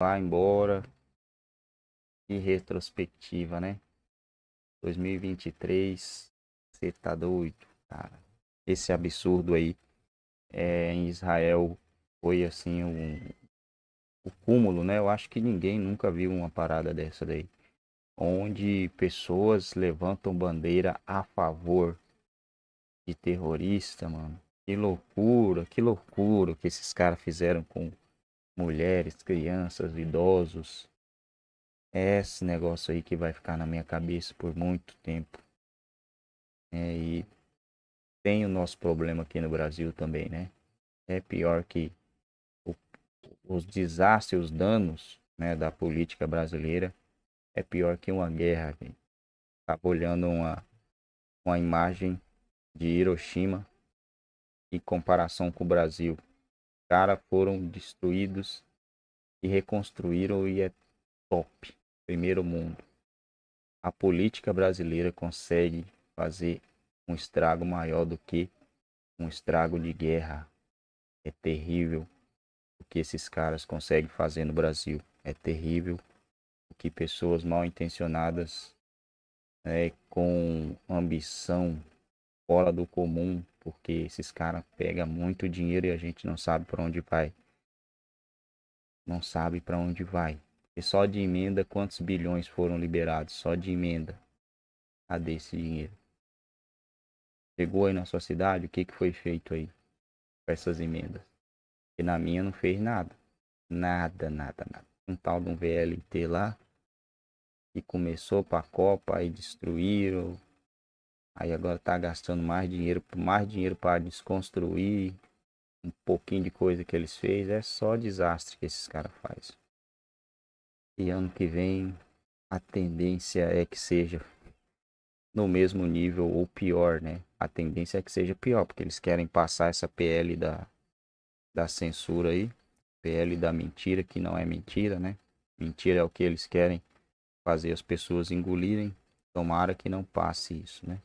lá embora. E retrospectiva, né? 2023, você tá doido, cara. Esse absurdo aí é, em Israel foi assim um, o cúmulo, né? Eu acho que ninguém nunca viu uma parada dessa daí. Onde pessoas levantam bandeira a favor de terrorista, mano. Que loucura, que loucura que esses caras fizeram com mulheres, crianças, idosos. É esse negócio aí que vai ficar na minha cabeça por muito tempo. É, e tem o nosso problema aqui no Brasil também, né? É pior que o, os desastres, os danos né, da política brasileira é pior que uma guerra. Estava tá olhando uma, uma imagem de Hiroshima em comparação com o Brasil cara foram destruídos e reconstruíram e é top. Primeiro mundo. A política brasileira consegue fazer um estrago maior do que um estrago de guerra. É terrível o que esses caras conseguem fazer no Brasil. É terrível o que pessoas mal intencionadas é, com ambição fora do comum, porque esses caras pegam muito dinheiro e a gente não sabe para onde vai. Não sabe para onde vai. E só de emenda, quantos bilhões foram liberados? Só de emenda. Cadê esse dinheiro? Chegou aí na sua cidade? O que, que foi feito aí com essas emendas? E na minha não fez nada. Nada, nada, nada. Um tal de um VLT lá que começou para a Copa e destruíram Aí agora tá gastando mais dinheiro, mais dinheiro para desconstruir um pouquinho de coisa que eles fez. É só desastre que esses caras fazem. E ano que vem a tendência é que seja no mesmo nível ou pior, né? A tendência é que seja pior, porque eles querem passar essa PL da, da censura aí, PL da mentira, que não é mentira, né? Mentira é o que eles querem fazer as pessoas engolirem. Tomara que não passe isso, né?